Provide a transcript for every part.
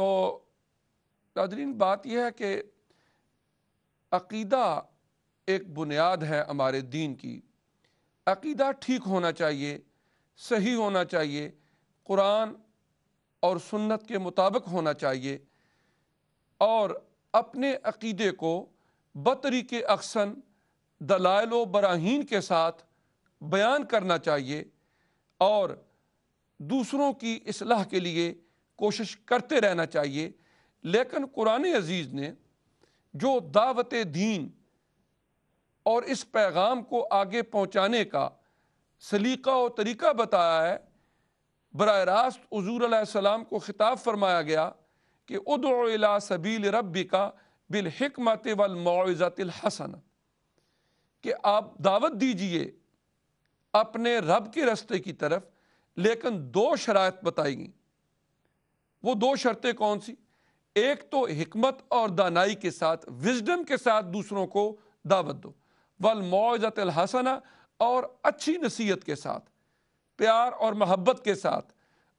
तो नादरीन बात यह है कि अकीदा एक बुनियाद है हमारे दीन की अकीदा ठीक होना चाहिए सही होना चाहिए कुरान और सुन्नत के मुताबिक होना चाहिए और अपने अकीदे को बतरी के अक्सन दलाइल बराहीन के साथ बयान करना चाहिए और दूसरों की असलाह के लिए कोशिश करते रहना चाहिए लेकिन कुरान अजीज़ ने जो दावत दीन और इस पैगाम को आगे पहुँचाने का सलीका और तरीका बताया है बर रास्त हजूर सलाम को ख़िताब फरमाया गया कि उदोला सबील रबी का बिलहमत हसन कि आप दावत दीजिए अपने रब के रस्ते की तरफ लेकिन दो शरात बताई गई वो दो शर्तें कौन सी एक तो हमत और दानाई के साथ विजडम के साथ दूसरों को दावत दो वल मौजत हसना और अच्छी नसीहत के साथ प्यार और मोहब्बत के साथ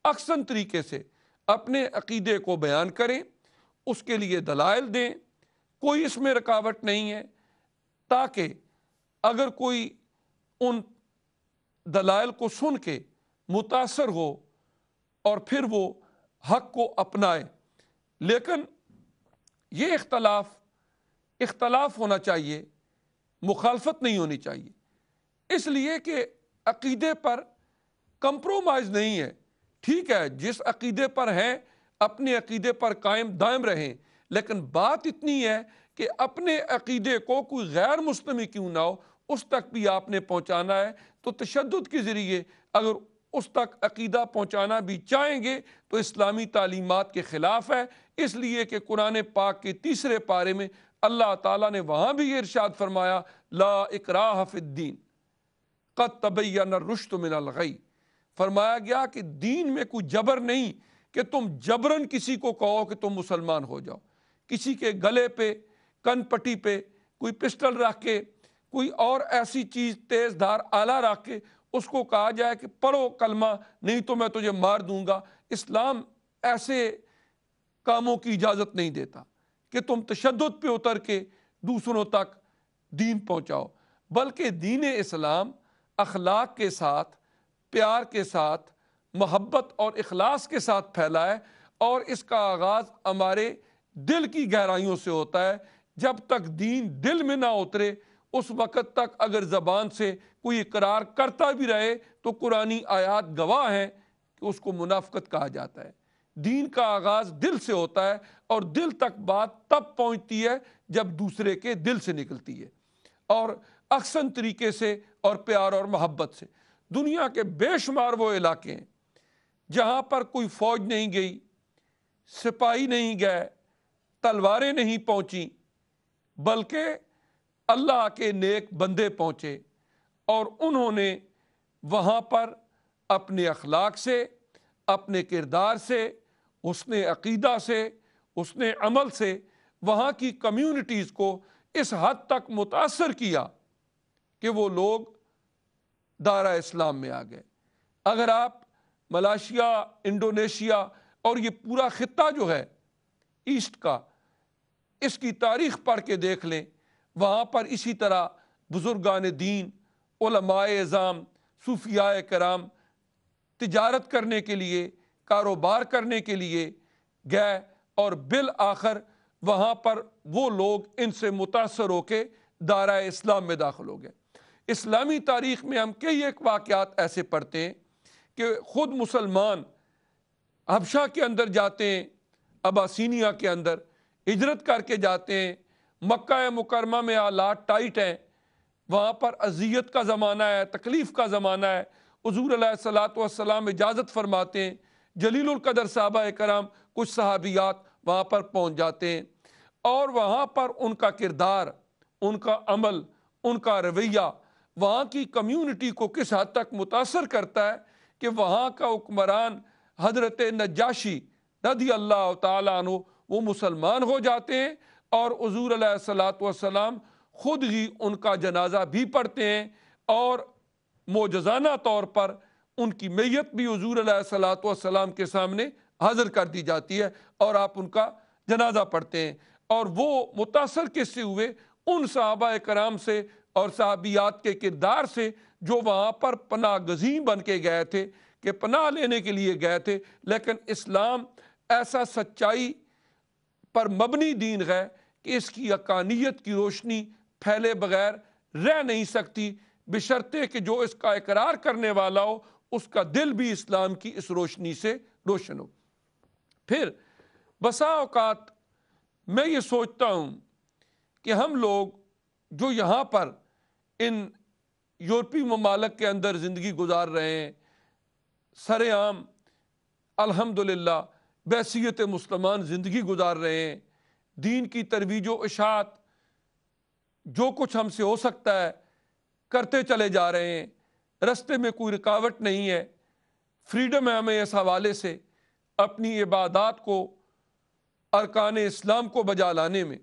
अक्सर तरीके से अपने अकीदे को बयान करें उसके लिए दलाइल दें कोई इसमें रुकावट नहीं है ताकि अगर कोई उन दलाइल को सुन के मुतासर हो और फिर वो हक को अपनाएं लेकिन ये इख्तलाफ इख्तलाफ होना चाहिए मुखालफत नहीं होनी चाहिए इसलिए कि अकीदे पर कंप्रोमाइज़ नहीं है ठीक है जिस अकीदे पर हैं अपने अकीदे पर कायम दायम रहें लेकिन बात इतनी है कि अपने अकीदे को कोई गैर मुस्तमी क्यों ना हो उस तक भी आपने पहुँचाना है तो तशद के ज़रिए अगर उस तक अकीदा पहुँचाना भी चाहेंगे तो इस्लामी तालीमत के ख़िलाफ़ है इसलिए कि कुरान पाक के तीसरे पारे में अल्लाह ताला ने वहाँ भी ये इरशाद फरमाया ला इकरा हफ़ीन कत तबैया न रुश्त मिनलगई फरमाया गया कि दीन में कोई जबर नहीं कि तुम जबरन किसी को कहो कि तुम मुसलमान हो जाओ किसी के गले पे कन पट्टी पे कोई पिस्टल रख के कोई और ऐसी चीज़ तेज़ धार आला रख के उसको कहा जाए कि पढ़ो कलमा नहीं तो मैं तुझे मार दूंगा इस्लाम ऐसे कामों की इजाज़त नहीं देता कि तुम तशद पे उतर के दूसरों तक दीन पहुँचाओ बल्कि दीन इस्लाम अखलाक के साथ प्यार के साथ मोहब्बत और अखलास के साथ फैलाए और इसका आगाज़ हमारे दिल की गहराइयों से होता है जब तक दीन दिल में ना उतरे उस वक़्त तक अगर ज़बान से कोई इकरार करता भी रहे तो कुरानी आयात गवाह हैं कि उसको मुनाफ्त कहा जाता है दीन का आगाज़ दिल से होता है और दिल तक बात तब पहुंचती है जब दूसरे के दिल से निकलती है और अक्सर तरीके से और प्यार और मोहब्बत से दुनिया के बेशुमार वो इलाके हैं जहाँ पर कोई फ़ौज नहीं गई सिपाही नहीं गए तलवारें नहीं पहुँची बल्कि अल्लाह के नेक बंदे पहुँचे और उन्होंने वहाँ पर अपने अखलाक से अपने किरदार से उसने अकीदा से उसने अमल से वहाँ की कम्यूनिटीज़ को इस हद तक मुतासर किया कि वो लोग दारा इस्लाम में आ गए अगर आप मलाशिया इंडोनेशिया और ये पूरा ख़त्ता जो है ईस्ट का इसकी तारीख पढ़ के देख लें वहाँ पर इसी तरह बुज़ुर्गान दीन ओलमाएज़ाम सूफिया कराम तजारत करने के लिए कारोबार करने के लिए गए और बिल आखिर वहाँ पर वो लोग इनसे मुतासर होकर दारा इस्लाम में दाखिल हो गए इस्लामी तारीख़ में हम कई एक वाक़ात ऐसे पढ़ते हैं कि ख़ुद मुसलमान हबशा के अंदर जाते हैं अबासीनिया के अंदर हिजरत करके जाते हैं मक्का मुकरमा में आलात टाइट हैं वहाँ पर अजियत का ज़माना है तकलीफ़ का ज़माना है हजूर सलाम इजाज़त फरमाते हैं जलीलकदर साहबा कराम कुछ सहाबियात वहाँ पर पहुँच जाते हैं और वहाँ पर उनका किरदार उनका अमल उनका रवैया वहाँ की कम्यूनिटी को किस हद तक मुतासर करता है कि वहाँ का हुक्मरान हजरत नजाशी रदी अल्लाह तु वो मुसलमान हो जाते हैं और हजूर सलाम ख़ुद ही उनका जनाजा भी पढ़ते हैं और मोजाना तौर पर उनकी मैयत भी हजूर सलाम के सामने हाजिर कर दी जाती है और आप उनका जनाजा पढ़ते हैं और वो मुतासर किससे हुए उन सहाबा कराम से और सहाबियात के किरदार से जो वहाँ पर पना गजी बन के गए थे कि पनाह लेने के लिए गए थे लेकिन इस्लाम ऐसा सच्चाई पर मबनी दीन है कि इसकी अकानियत की रोशनी फैले बगैर रह नहीं सकती बशर्ते कि जो इसका इकरार करने वाला हो उसका दिल भी इस्लाम की इस रोशनी से रोशन हो फिर बसा अवकात मैं ये सोचता हूँ कि हम लोग जो यहाँ पर इन यूरोपी ममालक के अंदर ज़िंदगी गुजार रहे हैं सरेआम अल्हम्दुलिल्लाह बैसीत मुसलमान ज़िंदगी गुजार रहे हैं दीन की तरवीज इशात जो कुछ हमसे हो सकता है करते चले जा रहे हैं रस्ते में कोई रुकावट नहीं है फ्रीडम है हमें इस हवाले से अपनी इबादत को अरकान इस्लाम को बजा लाने में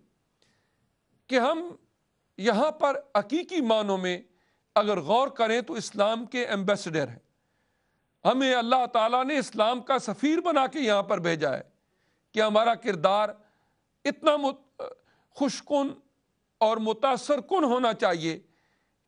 कि हम यहाँ पर हकीकी मानों में अगर गौर करें तो इस्लाम के एम्बेसडर हैं हमें अल्लाह ताला ने इस्लाम का सफ़ीर बना के यहाँ पर भेजा है कि हमारा किरदार इतना खुशकुन और मुतासर कन होना चाहिए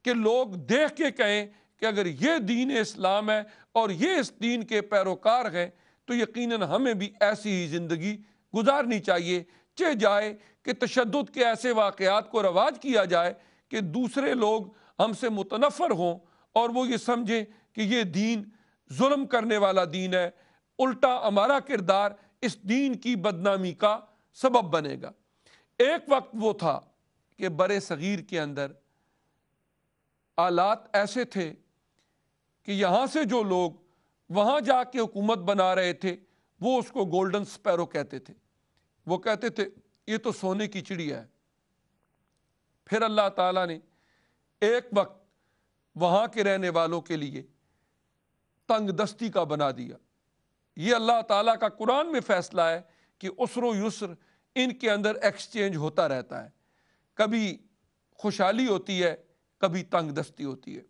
कि लोग देख के कहें कि अगर ये दीन इस्लाम है और ये इस दीन के पैरोकार हैं तो यकीनन हमें भी ऐसी ही ज़िंदगी गुजारनी चाहिए चे जाए कि तशद के ऐसे वाक़ात को रवाज किया जाए कि दूसरे लोग हमसे मुतनफ़र हों और वो ये समझें कि ये दीन जुल्म करने वाला दीन है उल्टा हमारा किरदार इस दीन की बदनामी का सबब बनेगा एक वक्त वो था कि बर सग़ीर के अंदर आलात ऐसे थे कि यहाँ से जो लोग वहाँ जा के हुकूमत बना रहे थे वो उसको गोल्डन स्पैरो कहते थे वो कहते थे ये तो सोने की चिड़िया है फिर अल्लाह ताला ने एक वक्त वहाँ के रहने वालों के लिए तंग दस्ती का बना दिया ये अल्लाह ताला का कुरान में फ़ैसला है कि उसर युसर इनके अंदर एक्सचेंज होता रहता है कभी खुशहाली होती है कभी तंग दस्ती होती है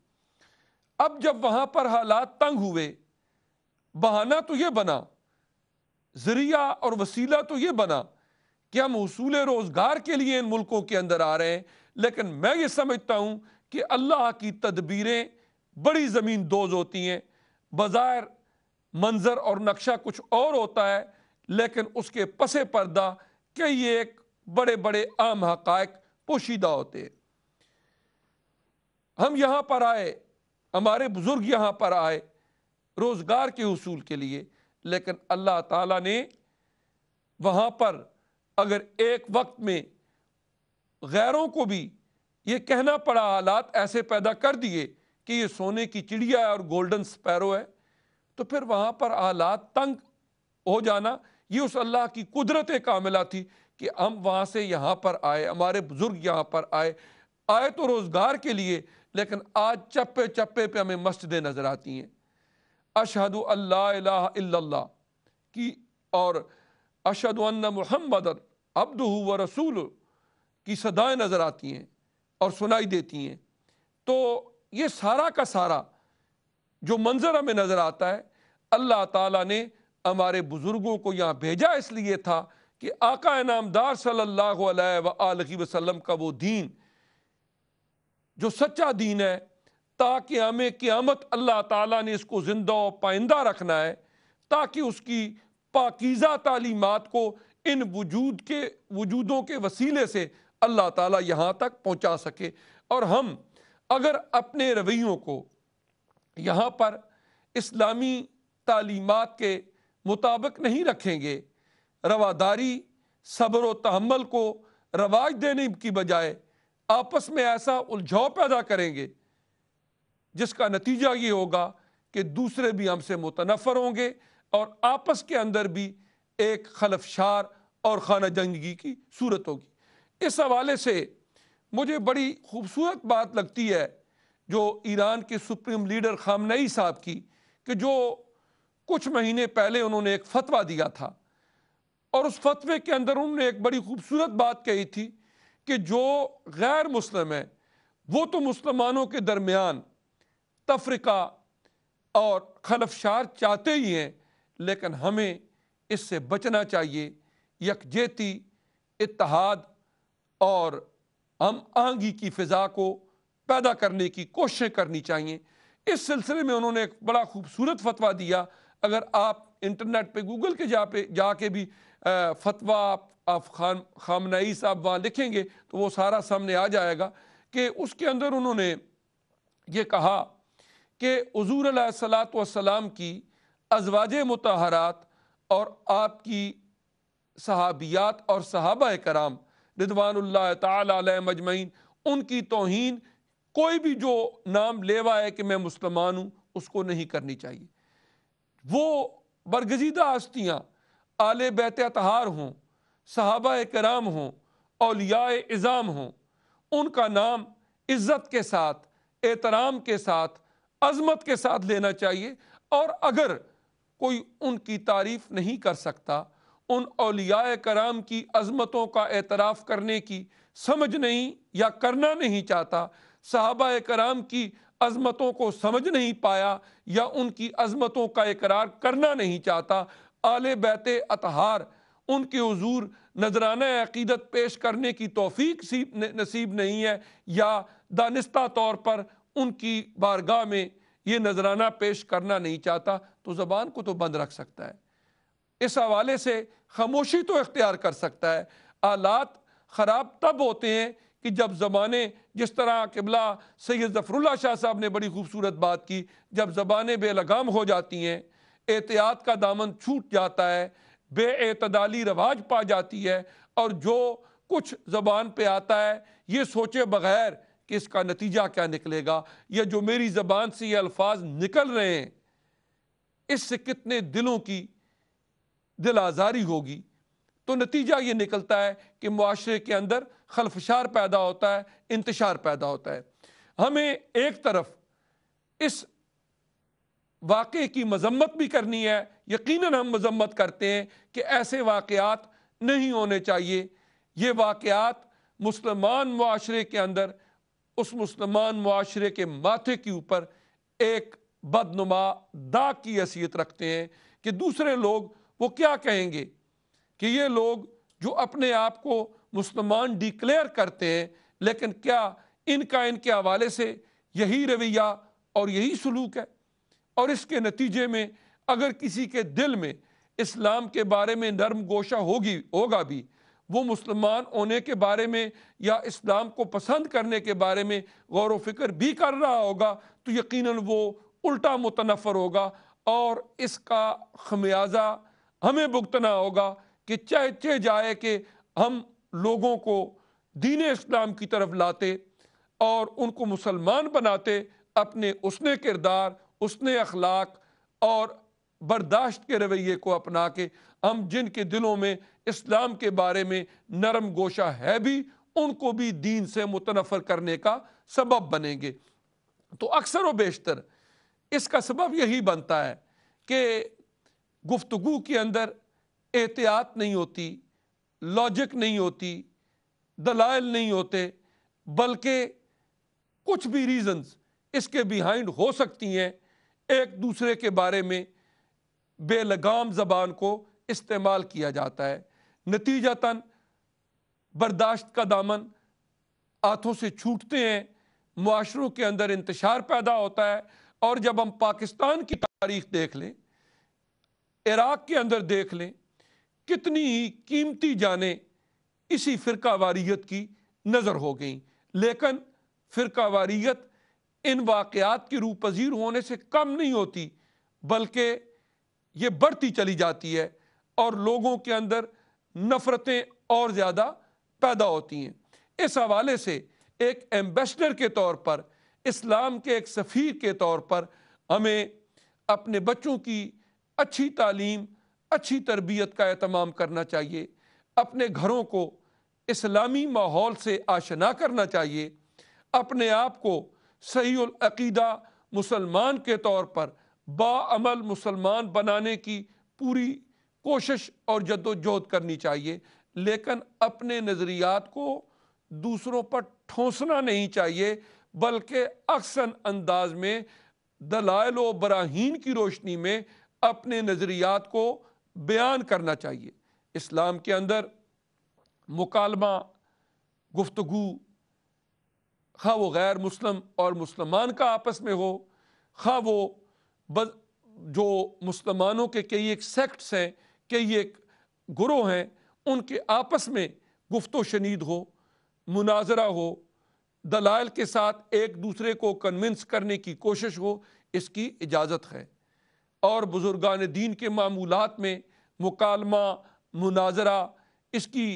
अब जब वहाँ पर हालात तंग हुए बहाना तो ये बना जरिया और वसीला तो ये बना कि हम उसूल रोज़गार के लिए इन मुल्कों के अंदर आ रहे हैं लेकिन मैं ये समझता हूँ कि अल्लाह की तदबीरें बड़ी ज़मीन दोज होती हैं बाजार मंज़र और नक्शा कुछ और होता है लेकिन उसके पसे पर्दा कई एक बड़े बड़े आम हक़ पोशीदा होते हम यहाँ पर आए हमारे बुज़ुर्ग यहाँ पर आए रोज़गार के उसूल के लिए लेकिन अल्लाह ताला ने वहाँ पर अगर एक वक्त में गैरों को भी ये कहना पड़ा हालात ऐसे पैदा कर दिए कि ये सोने की चिड़िया है और गोल्डन स्पैरो है तो फिर वहाँ पर हालात तंग हो जाना ये उस अल्लाह की कुदरत कामिला थी कि हम वहाँ से यहाँ पर आए हमारे बुज़ुर्ग यहाँ पर आए आए तो रोज़गार के लिए लेकिन आज चप्पे चप्पे पे हमें मस्जिदें नज़र आती हैं अशहद अल्लाह की और अशद महमद अब्द व रसूल की सदाएँ नज़र आती हैं और सुनाई देती हैं तो ये सारा का सारा जो मंज़र हमें नज़र आता है अल्लाह ताला ने हमारे बुज़ुर्गों को यहाँ भेजा इसलिए था कि आका नामदार सल्लल्लाहु अलैहि वसल्लम का वो दीन जो सच्चा दीन है ताकि हमें क़्यामत अल्लाह ताला ने इसको ज़िंदा और पाइंदा रखना है ताकि उसकी पाकिज़ा तालीमत को इन वजूद के वजूदों के वसीले से अल्लाह ताला यहाँ तक पहुँचा सके और हम अगर अपने रवैयों को यहाँ पर इस्लामी तालीमत के मुताबिक नहीं रखेंगे रवादारी सब्र तहमल को रवाज देने की बजाय आपस में ऐसा उलझाव पैदा करेंगे जिसका नतीजा ये होगा कि दूसरे भी हमसे मुतनफ़र होंगे और आपस के अंदर भी एक खलफशार और खाना जंगी की सूरत होगी इस हवाले से मुझे बड़ी खूबसूरत बात लगती है जो ईरान के सुप्रीम लीडर खामनई साहब की कि जो कुछ महीने पहले उन्होंने एक फतवा दिया था और उस फतवे के अंदर उन्होंने एक बड़ी खूबसूरत बात कही थी कि जो गैर मुस्लिम है वो तो मुसलमानों के दरमियान तफरीका और खलफशार चाहते ही हैं लेकिन हमें इससे बचना चाहिए यकजहती इतिहाद और हम आहंगी की फ़िज़ा को पैदा करने की कोशिशें करनी चाहिए इस सिलसिले में उन्होंने एक बड़ा खूबसूरत फतवा दिया अगर आप इंटरनेट पे गूगल के जा पे जाके भी फतवा आप खान खामनाई साहब वहाँ लिखेंगे तो वो सारा सामने आ जाएगा कि उसके अंदर उन्होंने ये कहा कि हजूर सलात की अजवाज मतहरात और आपकी सहाबियात और सहाबा कराम रिदवान तजमैन उनकी तोहन कोई भी जो नाम लेवा है कि मैं मुसलमान हूँ उसको नहीं करनी चाहिए वो बरगजीदा हस्तियाँ आले बैत अतहार हों सहाबा कराम हों अलिया इज़ाम हों उनका नाम इज़्ज़त के साथ एहतराम के साथ अजमत के साथ लेना चाहिए और अगर कोई उनकी तारीफ़ नहीं कर सकता उन अलिया कराम की अजमतों का एतराफ़ करने की समझ नहीं या करना नहीं चाहता साहबा कराम की अजमतों को समझ नहीं पाया या उनकी अजमतों का इकरार करना नहीं चाहता आले बैत अतहार उनके हजूर नजराना अकीदत पेश करने की तोफीक नसीब नहीं है या दानिस्ता तौर पर उनकी बारगाह में ये नजराना पेश करना नहीं चाहता तो ज़बान को तो बंद रख सकता है इस हवाले से खामोशी तो इख्तियार कर सकता है आलात ख़राब तब होते हैं कि जब ज़माने जिस तरह किबला सैद ज़फ़रुल्ला शाह साहब ने बड़ी खूबसूरत बात की जब ज़बानें बेलगाम हो जाती हैं एहतियात का दामन छूट जाता है बेतदाली रवाज पा जाती है और जो कुछ ज़बान पर आता है ये सोचे बगैर कि इसका नतीजा क्या निकलेगा या जो मेरी ज़बान से ये अल्फाज निकल रहे हैं इससे कितने दिलों की दिल आज़ारी होगी तो नतीजा ये निकलता है कि मुआरे के अंदर खलफशार पैदा होता है इंतशार पैदा होता है हमें एक तरफ इस वाक़े की मजम्मत भी करनी है यकीनन हम मजम्मत करते हैं कि ऐसे वाक़ात नहीं होने चाहिए ये वाक़ात मुसलमान माशरे के अंदर उस मुसलमान माशरे के माथे के ऊपर एक बदनुमा दाग की हैसियत रखते हैं कि दूसरे लोग वो क्या कहेंगे कि ये लोग जो अपने आप को मुसलमान डिक्लेयर करते हैं लेकिन क्या इनका इनके हवाले से यही रवैया और यही सलूक है और इसके नतीजे में अगर किसी के दिल में इस्लाम के बारे में नर्म गोशा होगी होगा भी वो मुसलमान होने के बारे में या इस्लाम को पसंद करने के बारे में गौर वफिक्र भी कर रहा होगा तो यकीन वो उल्टा मुतनफ़र होगा और इसका खमियाजा हमें भुगतना होगा कि चाहते जाए कि हम लोगों को दीन इस्लाम की तरफ लाते और उनको मुसलमान बनाते अपने उसने किरदार उसने अखलाक और बर्दाश्त के रवैये को अपना के हम जिनके दिलों में इस्लाम के बारे में नरम गोशा है भी उनको भी दीन से मुतनफ़र करने का सबब बनेंगे तो अक्सर व बेशतर इसका सबब यही बनता है कि गुफ्तगु के अंदर एहतियात नहीं होती लॉजिक नहीं होती दलाइल नहीं होते बल्कि कुछ भी रीज़न्स इसके बिहाइंड हो सकती हैं एक दूसरे के बारे में बेलगाम ज़बान को इस्तेमाल किया जाता है नतीजतन बर्दाश्त का दामन हाथों से छूटते हैं माशरों के अंदर इंतशार पैदा होता है और जब हम पाकिस्तान की तारीख देख लें इराक़ के अंदर देख लें कितनी ही कीमती जाने इसी फ़िरका वारियत की नज़र हो गई लेकिन फ़िरका वारियत इन वाक़ात की रूह पजीर होने से कम नहीं होती बल्कि ये बढ़ती चली जाती है और लोगों के अंदर नफ़रतें और ज़्यादा पैदा होती हैं इस हवाले से एक एम्बेसडर के तौर पर इस्लाम के एक सफ़ीर के तौर पर हमें अपने बच्चों की अच्छी तालीम अच्छी तरबियत का अहतमाम करना चाहिए अपने घरों को इस्लामी माहौल से आशना करना चाहिए अपने आप को सही मुसलमान के तौर पर बामल मुसलमान बनाने की पूरी कोशिश और जद्दोजहद करनी चाहिए लेकिन अपने नज़रियात को दूसरों पर ठोंसना नहीं चाहिए बल्कि अक्सर अंदाज में दलाइल बराहन की रोशनी में अपने नज़रियात को बयान करना चाहिए इस्लाम के अंदर मुकालमा गुफ्तगु खा वो गैर मुस्लिम और मुसलमान का आपस में हो खा वो बद, जो मुसलमानों के कई एक सेक्ट्स हैं कई एक ग्रोह हैं उनके आपस में गुफ्त शनीद हो मुनाजरा हो दलाल के साथ एक दूसरे को कन्विंस करने की कोशिश हो इसकी इजाज़त है और बुज़ुर्गान दीन के मामूलत में मुकालमा मुनाजरा इसकी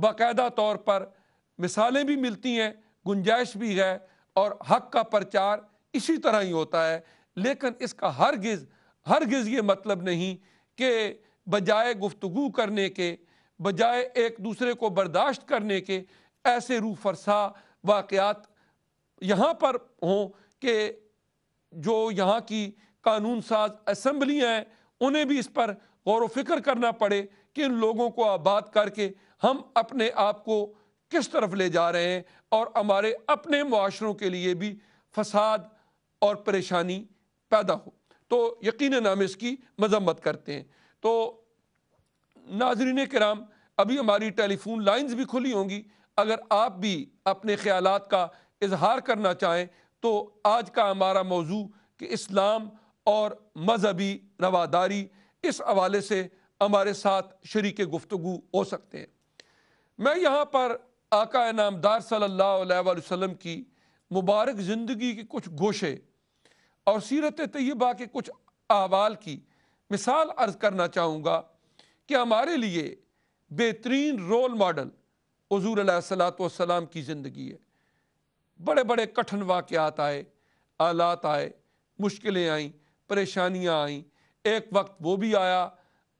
बाकायदा तौर पर मिसालें भी मिलती हैं गुंजाइश भी है और हक का प्रचार इसी तरह ही होता है लेकिन इसका हरगिज़ हरगिज़ ये मतलब नहीं कि बजाय गुफ्तु करने के बजाय एक दूसरे को बर्दाश्त करने के ऐसे रूफरसा वाक़ यहाँ पर हों कि जो यहाँ की कानून साज असम्बलियाँ हैं उन्हें भी इस पर गौर वफिक्र करना पड़े कि इन लोगों को आबाद करके हम अपने आप को किस तरफ ले जा रहे हैं और हमारे अपने मुआरों के लिए भी फसाद और परेशानी पैदा हो तो यकीन हम इसकी मजम्मत करते हैं तो नाजरीन कराम अभी हमारी टेलीफोन लाइन्स भी खुली होंगी अगर आप भी अपने ख्याल का इजहार करना चाहें तो आज का हमारा मौजू कि इस्लाम और मजहबी रवादारी इस हवाले से हमारे साथ शरीक गुफ्तु हो सकते हैं मैं यहाँ पर आका नामदार सल्ला वसम की मुबारक ज़िंदगी के कुछ गोशे और सीरत तय्यबा के कुछ अहवाल की मिसाल अर्ज़ करना चाहूँगा कि हमारे लिए बेहतरीन रोल मॉडल हजूर सलाम की ज़िंदगी है बड़े बड़े कठिन वाक़ात आए आलात आए मुश्किलें आईं परेशानियाँ आईं एक वक्त वो भी आया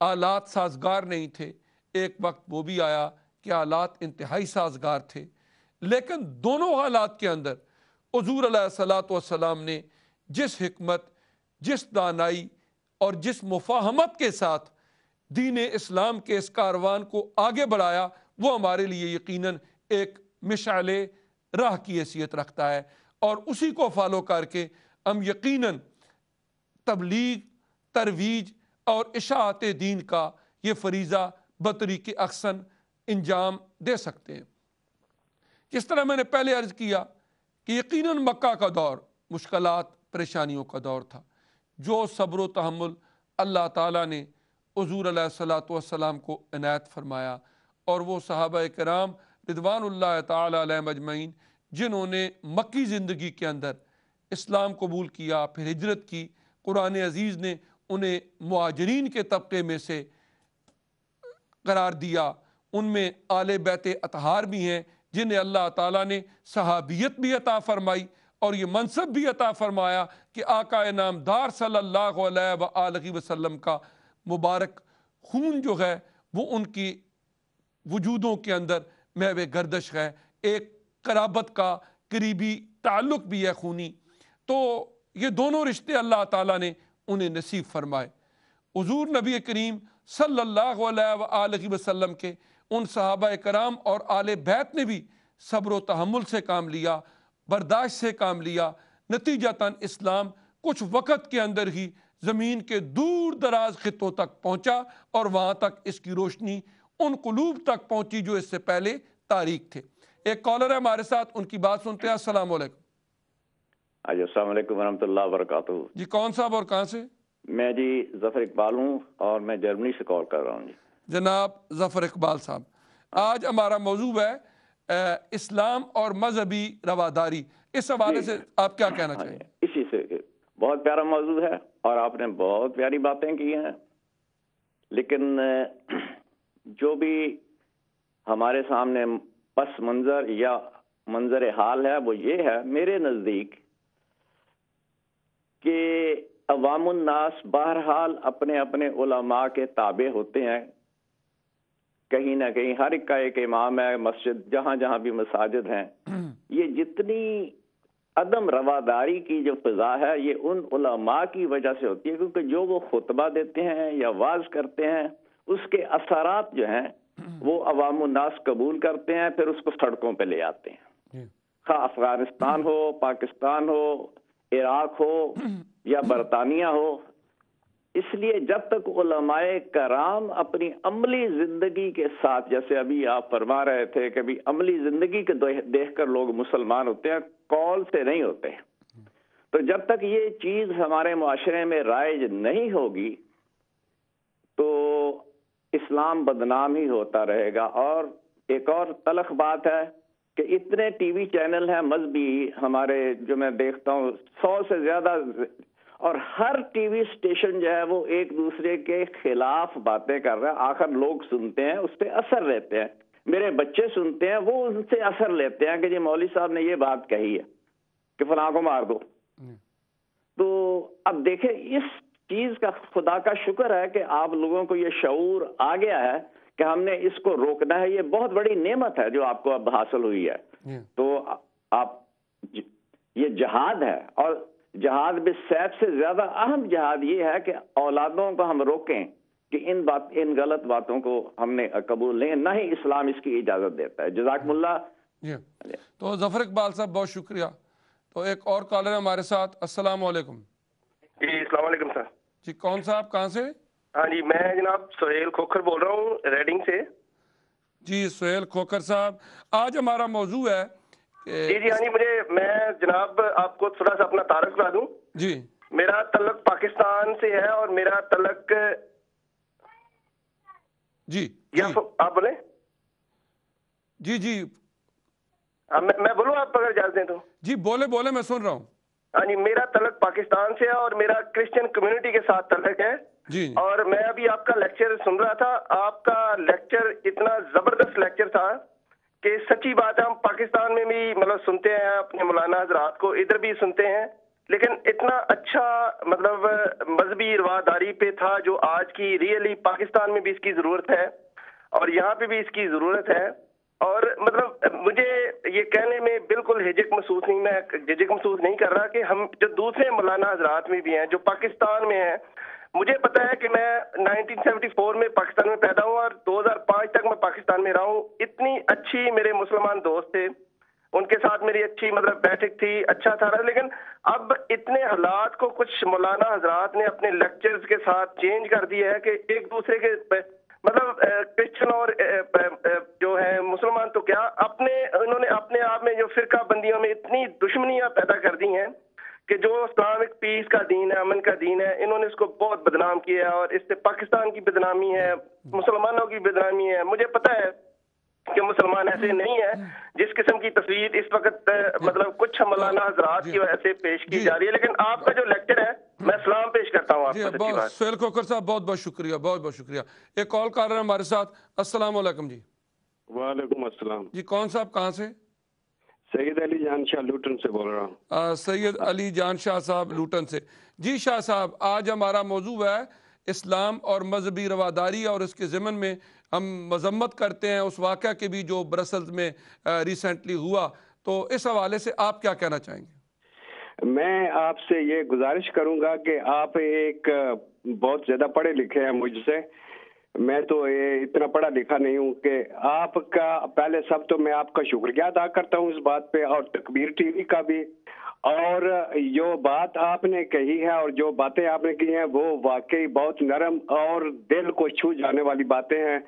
आलात साजगार नहीं थे एक वक्त वो भी आया कि आलात इंतहाई साजगार थे लेकिन दोनों हालात के अंदर हजूर सलाम ने जिस हमत जिस दानाई और जिस मुफाहमत के साथ दीन इस्लाम के इस कारवान को आगे बढ़ाया वो हमारे लिए यकीनन एक मिशाले राह की हैसियत रखता है और उसी को फॉलो करके हम यकीनन तबलीग तरवीज और इशात दीन का ये फरीज़ा बतरीक अक्सन इंजाम दे सकते हैं जिस तरह मैंने पहले अर्ज़ किया कि यकीन मक्का का दौर मुश्किल परेशानियों का दौर था जो सब्र तहमुल अल्लाह ताली ने हजूर सलाम को इनायत फरमाया और वह साहब कराम रिदवान तजमैन जिन्होंने मक्की ज़िंदगी के अंदर इस्लाम कबूल किया फिर हजरत की कुरान अजीज़ ने उन्हें महाजरीन के तबके में से करार दिया उनमें आल बैत अतहार भी हैं जिन्हें अल्लाह ताला ने सहाबियत भी अता फरमाई और ये मनसब भी अता फरमाया कि आका नामदार सल्ला वसलम का मुबारक खून जो है वो उनकी वजूदों के अंदर महव गर्दश है एक कराबत का करीबी ताल्लुक भी है खूनी तो ये दोनों रिश्ते अल्लाह ताला ने उन्हें नसीब फरमाए हजूर नबी करीम सल्लल्लाहु अलैहि वसल्लम के उन सहाबा कराम और आल बैत ने भी सब्र तहमुल से काम लिया बर्दाश्त से काम लिया नतीजतन इस्लाम कुछ वक़्त के अंदर ही ज़मीन के दूर दराज खितों तक पहुँचा और वहाँ तक इसकी रोशनी उन कलूब तक पहुँची जो इससे पहले तारीख थे एक कॉलर है हमारे साथ उनकी बात सुनते हैं असलकम जी कौन साहब और कहाँ से मैं जी जफर इकबाल हूँ और मैं जर्मनी से कॉल कर रहा हूँ जी जनाब जफर इकबाल साहब आज हमारा मौजूद है इस्लाम और मजहबी रवादारी इस हवाले से आप क्या कहना हाँ चाहिए इसी से बहुत प्यारा मौजूद है और आपने बहुत प्यारी बातें की हैं लेकिन जो भी हमारे सामने पस मंज़र या मंजर हाल है वो ये है मेरे नज़दीक कि अवामनास बहरहाल अपने अपने उलमा के ताबे होते हैं कहीं ना कहीं हर एक का एक इमाम है मस्जिद जहां जहां भी मसाजिद हैं ये जितनी अदम रवादारी की जो फिजा है ये उन उलमा की वजह से होती है क्योंकि जो वो खुतबा देते हैं या वाज करते हैं उसके असरात जो हैं वो अवामनास कबूल करते हैं फिर उसको सड़कों पर ले आते हैं खा अफगानिस्तान हो पाकिस्तान हो इराक हो या बरतानिया हो इसलिए जब तक उलमाए कराम अपनी अमली ज़िंदगी के साथ जैसे अभी आप फरमा रहे थे कि अभी अमली ज़िंदगी के देख कर लोग मुसलमान होते हैं कॉल से नहीं होते तो जब तक ये चीज़ हमारे माशरे में राइज नहीं होगी तो इस्लाम बदनाम ही होता रहेगा और एक और तलख बात है कि इतने टीवी चैनल हैं मजहबी हमारे जो मैं देखता हूँ सौ से ज्यादा और हर टीवी स्टेशन जो है वो एक दूसरे के खिलाफ बातें कर रहा है आखिर लोग सुनते हैं उस पर असर लेते हैं मेरे बच्चे सुनते हैं वो उनसे असर लेते हैं कि जी मौली साहब ने ये बात कही है कि फला को मार दो हम्म। तो अब देखें इस चीज का खुदा का शुक्र है कि आप लोगों को ये शूर आ गया है कि हमने इसको रोकना है ये बहुत बड़ी नेमत है जो आपको अब हासिल हुई है तो आप ये जहाद है और जहाद भी सैफ से ज्यादा अहम जहाद ये है कि औलादों को हम रोकें कि इन बात इन गलत बातों को हमने कबूल लें ना ही इस्लाम इसकी इजाजत देता है जजाकमुल्ला जी तो जफर इकबाल साहब बहुत शुक्रिया तो एक और कॉलर हमारे साथ अस्सलाम जी सर जी कौन साहब कहाँ से हाँ जी मैं जनाब सुहेल खोखर बोल रहा हूँ रेडिंग से जी सुहेल खोखर साहब आज हमारा मौजू है जी जी हाँ जी मुझे मैं जनाब आपको थोड़ा सा अपना तारक बता दू जी मेरा तलक पाकिस्तान से है और मेरा तलक जी या जी। आप बोले जी जी आ, हाँ, मैं, मैं बोलू आप अगर इजाजत दें तो जी बोले बोले मैं सुन रहा हूँ हाँ जी मेरा तलक पाकिस्तान से है और मेरा क्रिश्चियन कम्युनिटी के साथ तलक है जी और मैं अभी आपका लेक्चर सुन रहा था आपका लेक्चर इतना जबरदस्त लेक्चर था कि सच्ची बात है हम पाकिस्तान में भी मतलब सुनते हैं अपने मौलाना हजरात को इधर भी सुनते हैं लेकिन इतना अच्छा मतलब मजहबी रवादारी पे था जो आज की रियली पाकिस्तान में भी इसकी जरूरत है और यहाँ पे भी इसकी जरूरत है और मतलब मुझे ये कहने में बिल्कुल हिजक महसूस नहीं मैं हिजक महसूस नहीं कर रहा कि हम जो दूसरे मौलाना हजरात में भी हैं जो पाकिस्तान में हैं मुझे पता है कि मैं 1974 में पाकिस्तान में पैदा हुआ और 2005 तक मैं पाकिस्तान में रहा हूँ इतनी अच्छी मेरे मुसलमान दोस्त थे उनके साथ मेरी अच्छी मतलब बैठक थी अच्छा था रहा लेकिन अब इतने हालात को कुछ मौलाना हजरात ने अपने लेक्चर्स के साथ चेंज कर दिया है कि एक दूसरे के मतलब क्रिश्चियन और जो है मुसलमान तो क्या अपने उन्होंने अपने आप में जो फिरका बंदियों में इतनी दुश्मनियां पैदा कर दी हैं कि जो इस्लामिक पीस का दीन है अमन का दीन है इन्होंने इसको बहुत बदनाम किया है और इससे पाकिस्तान की बदनामी है मुसलमानों की बदनामी है मुझे पता है कि मुसलमान ऐसे हम्म। नहीं है जिस किस्म की तस्वीर इस वक्त मतलब कुछ मौलाना हजरात की वजह से पेश की जा रही है लेकिन आपका जो लेक्चर है हम्म। मैं सलाम पेश करता हूँ सुहेल खोखर साहब बहुत बहुत शुक्रिया बहुत बहुत शुक्रिया एक कॉल कर रहे हैं हमारे साथ असल जी वालेकुम असलम जी कौन साहब कहाँ से सैयद अली जान शाह लूटन से बोल रहा हूँ सैयद अली जान शाह साहब लूटन से जी शाह साहब आज हमारा मौजूद है इस्लाम और मजहबी रवादारी और इसके ज़मन में हम मजम्मत करते हैं उस वाक़ के भी जो ब्रसल्स में रिसेंटली हुआ तो इस हवाले से आप क्या कहना चाहेंगे मैं आपसे ये गुजारिश करूंगा कि आप एक बहुत ज़्यादा पढ़े लिखे हैं मुझसे मैं तो ये इतना पढ़ा लिखा नहीं हूँ कि आपका पहले सब तो मैं आपका शुक्रिया अदा करता हूँ इस बात पे और तकबीर टीवी का भी और जो बात आपने कही है और जो बातें आपने की हैं वो वाकई बहुत नरम और दिल को छू जाने वाली बातें हैं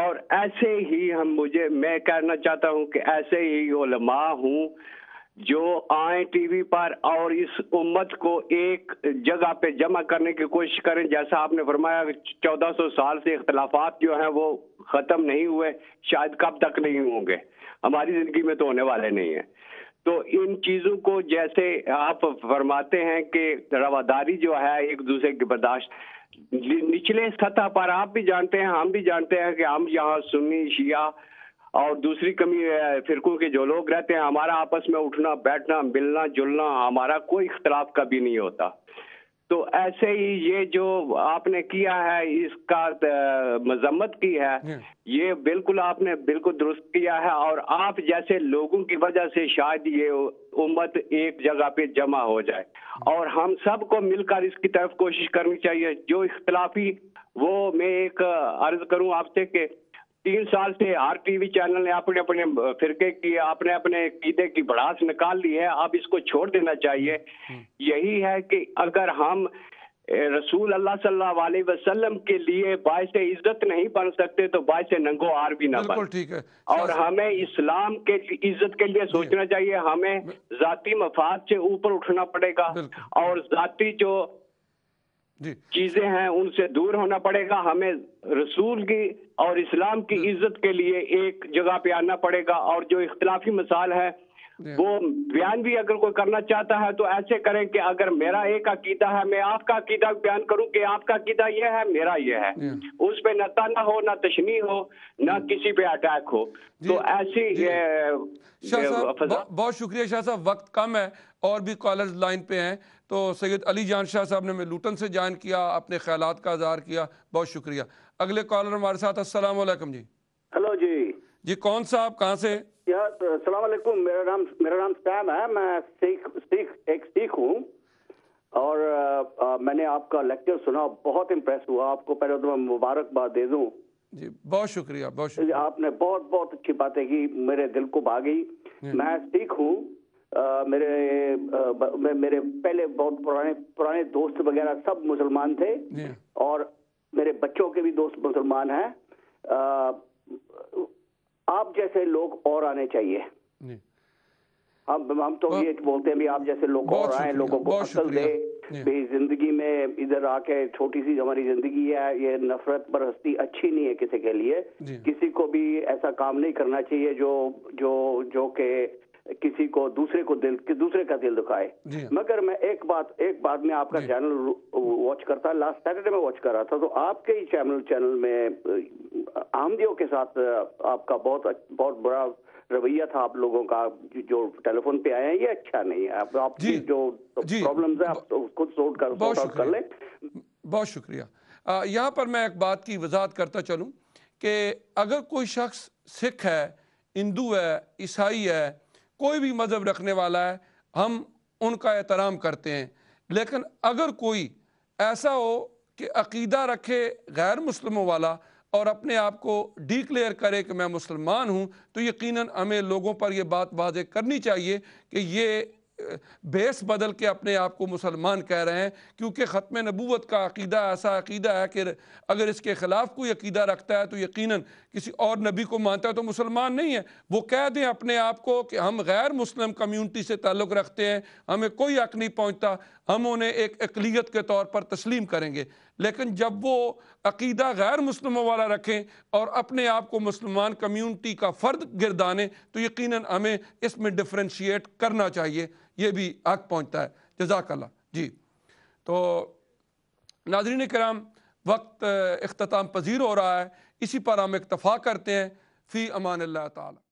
और ऐसे ही हम मुझे मैं कहना चाहता हूं कि ऐसे ही उलमा हूं जो आए टीवी पर और इस उम्मत को एक जगह पे जमा करने की कोशिश करें जैसा आपने फरमाया 1400 साल से इख्तलाफात जो हैं वो ख़त्म नहीं हुए शायद कब तक नहीं होंगे हमारी ज़िंदगी में तो होने वाले नहीं हैं तो इन चीजों को जैसे आप फरमाते हैं कि रवादारी जो है एक दूसरे की बर्दाश्त निचले सतह पर आप भी जानते हैं हम भी जानते हैं कि हम यहाँ सुन्नी शिया और दूसरी कमी फिरकों के जो लोग रहते हैं हमारा आपस में उठना बैठना मिलना जुलना हमारा कोई इख्तलाफ कभी नहीं होता तो ऐसे ही ये जो आपने किया है इसका मजम्मत की है हाँ। ये बिल्कुल आपने बिल्कुल दुरुस्त किया है और आप जैसे लोगों की वजह से शायद ये उम्मत एक जगह पे जमा हो जाए हाँ। और हम सबको मिलकर इसकी तरफ कोशिश करनी चाहिए जो इख्तलाफी वो मैं एक अर्ज करूं आपसे कि तीन साल से हर टीवी चैनल ने अपने अपने फिरके की अपने अपने कीदे की भड़ास निकाल ली है अब इसको छोड़ देना चाहिए हम्म। यही है कि अगर हम रसूल अल्लाह सल्लल्लाहु अलैहि वसल्लम के लिए बायस इज्जत नहीं बन सकते तो बायस नंगो आर भी ना बन ठीक है और हमें इस्लाम के इज्जत के लिए सोचना चाहिए हमें जाति मफाद से ऊपर उठना पड़ेगा और जाति जो चीजें हैं उनसे दूर होना पड़ेगा हमें रसूल की और इस्लाम की इज्जत के लिए एक जगह पे आना पड़ेगा और जो इख्तलाफी मिसाल है वो बयान भी अगर कोई करना चाहता है तो ऐसे करें कि अगर मेरा एक अकीदा है मैं आपका अकीदा बयान करूं कि आपका अकीदा यह है मेरा ये है उस पे न ताना हो ना तशनी हो ना किसी पे अटैक हो तो ऐसी बहुत शुक्रिया शाह साहब वक्त कम है और भी कॉलर लाइन पे हैं तो सैयद अली जान शाह साहब ने मैं लूटन से ज्वाइन किया अपने ख्याल का इजहार किया बहुत शुक्रिया अगले कॉलर हमारे साथ असलम जी हेलो जी जी कौन सा आप कहाँ से तो, सलामकुम मेरा नाम मेरा नाम सैम है मैं सिख सिख एक सिख हूँ और आ, आ, मैंने आपका लेक्चर सुना बहुत इम्प्रेस हुआ आपको पहले तो मैं मुबारकबाद दे दूँ जी बहुत शुक्रिया बहुत शुक्रिया आपने बहुत बहुत अच्छी बातें की मेरे दिल को भागी मैं सिख हूँ Uh, मेरे आ, मेरे पहले बहुत पुराने पुराने दोस्त वगैरह सब मुसलमान थे और मेरे बच्चों के भी दोस्त मुसलमान हैं आप जैसे लोग और आने चाहिए हम हम तो ये बोलते हैं भी आप जैसे लोग और आए लोगों को असल दे भी जिंदगी में इधर आके छोटी सी हमारी जिंदगी है ये नफरत पर हस्ती अच्छी नहीं है किसी के लिए किसी को भी ऐसा काम नहीं करना चाहिए जो जो जो के किसी को दूसरे को दिल कि दूसरे का दिल दुखाए हाँ। मगर मैं एक बात एक बात में आपका चैनल वॉच करता लास्ट सैटरडे में वॉच कर रहा था तो आपके ही चैनल चैनल में आमदियों के साथ आपका बहुत बहुत बड़ा रवैया था आप लोगों का जो टेलीफोन पे आया हैं ये अच्छा नहीं है आप आपकी जो प्रॉब्लम है आप तो खुद सॉर्ट कर सॉर्ट कर लें बहुत शुक्रिया यहाँ पर मैं एक बात की वजाहत करता चलूँ कि अगर कोई शख्स सिख है हिंदू है ईसाई है कोई भी मज़हब रखने वाला है हम उनका एहतराम करते हैं लेकिन अगर कोई ऐसा हो कि अकीदा रखे गैर मुस्लिमों वाला और अपने आप को डिक्लेयर करे कि मैं मुसलमान हूँ तो यकीनन हमें लोगों पर यह बात वाजे करनी चाहिए कि ये बेस बदल के अपने आप को मुसलमान कह रहे हैं क्योंकि ख़त्म नबूत का अकीदा ऐसा अकीदा है कि अगर इसके ख़िलाफ़ कोई अकीदा रखता है तो यकीन किसी और नबी को मानता है तो मुसलमान नहीं है वो कह दें अपने आप को कि हम गैर मुस्लिम कम्युनिटी से ताल्लुक़ रखते हैं हमें कोई हक नहीं पहुँचता हम उन्हें एक अकलीत के तौर पर तस्लीम करेंगे लेकिन जब वो अकीदा गैर मुस्लिमों वाला रखें और अपने आप को मुसलमान कम्यूनिटी का फ़र्द गिरदाने तो यकीन हमें इसमें डिफ्रेंशिएट करना चाहिए ये भी हक पहुँचता है जजाकला जी तो नाजरीन कराम वक्त अख्ताम पजीर हो रहा है इसी पर हम इतफ़ा करते हैं फ़ी अमान अल्लाह ताली